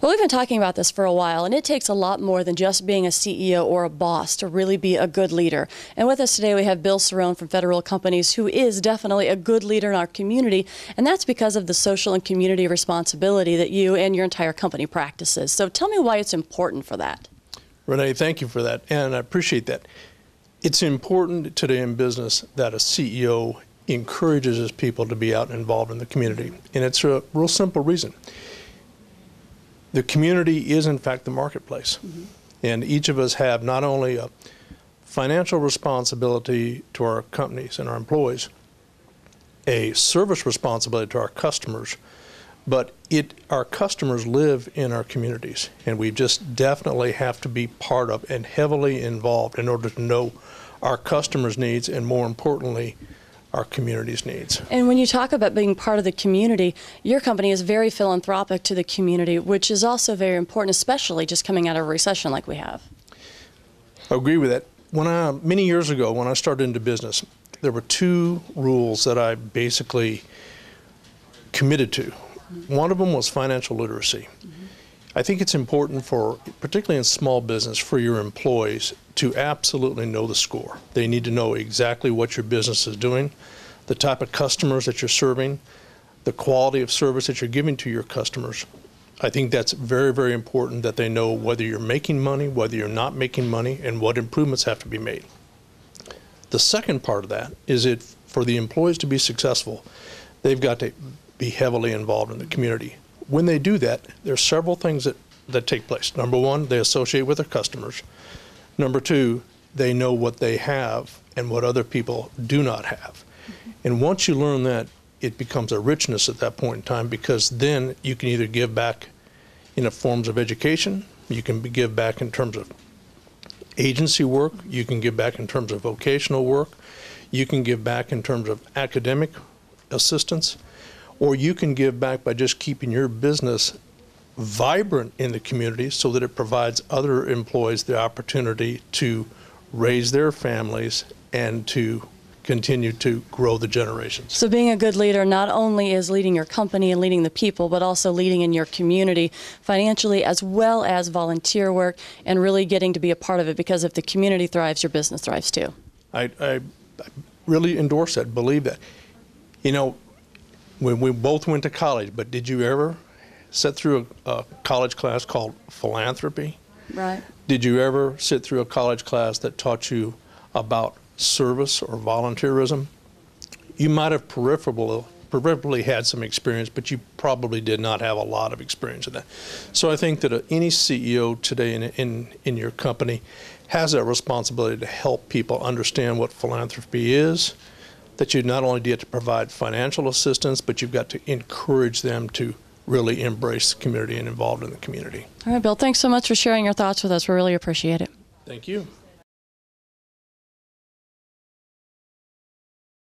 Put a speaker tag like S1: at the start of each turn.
S1: Well, we've been talking about this for a while, and it takes a lot more than just being a CEO or a boss to really be a good leader. And with us today, we have Bill Cerrone from Federal Companies, who is definitely a good leader in our community, and that's because of the social and community responsibility that you and your entire company practices. So tell me why it's important for that.
S2: Renee, thank you for that, and I appreciate that. It's important today in business that a CEO encourages his people to be out and involved in the community. And it's a real simple reason. The community is, in fact, the marketplace. Mm-hmm. And each of us have not only a financial responsibility to our companies and our employees, a service responsibility to our customers, but it our customers live in our communities and we just definitely have to be part of and heavily involved in order to know our customers needs and more importantly our community's needs.
S1: And when you talk about being part of the community, your company is very philanthropic to the community, which is also very important, especially just coming out of a recession like we have.
S2: I agree with that. When I many years ago, when I started into business, there were two rules that I basically committed to one of them was financial literacy. I think it's important for, particularly in small business, for your employees to absolutely know the score. They need to know exactly what your business is doing, the type of customers that you're serving, the quality of service that you're giving to your customers. I think that's very, very important that they know whether you're making money, whether you're not making money, and what improvements have to be made. The second part of that is it for the employees to be successful, they've got to be heavily involved in the community. When they do that, there are several things that, that take place. Number one, they associate with their customers. Number two, they know what they have and what other people do not have. Mm-hmm. And once you learn that, it becomes a richness at that point in time because then you can either give back in forms of education, you can give back in terms of agency work, you can give back in terms of vocational work, you can give back in terms of academic assistance, or you can give back by just keeping your business vibrant in the community so that it provides other employees the opportunity to raise their families and to continue to grow the generations.
S1: So being a good leader not only is leading your company and leading the people, but also leading in your community financially as well as volunteer work and really getting to be a part of it because if the community thrives, your business thrives too.
S2: I, I, really endorse that, believe that. You know, when we both went to college, but did you ever sit through a, a, college class called philanthropy? Right. Did you ever sit through a college class that taught you about service or volunteerism? You might have peripherally, peripherally had some experience, but you probably did not have a lot of experience in that. So I think that any CEO today in, in, in your company has that responsibility to help people understand what philanthropy is, that you not only get to provide financial assistance, but you've got to encourage them to really embrace the community and involved in the community.
S1: All right, Bill, thanks so much for sharing your thoughts with us. We really appreciate it.
S2: Thank you.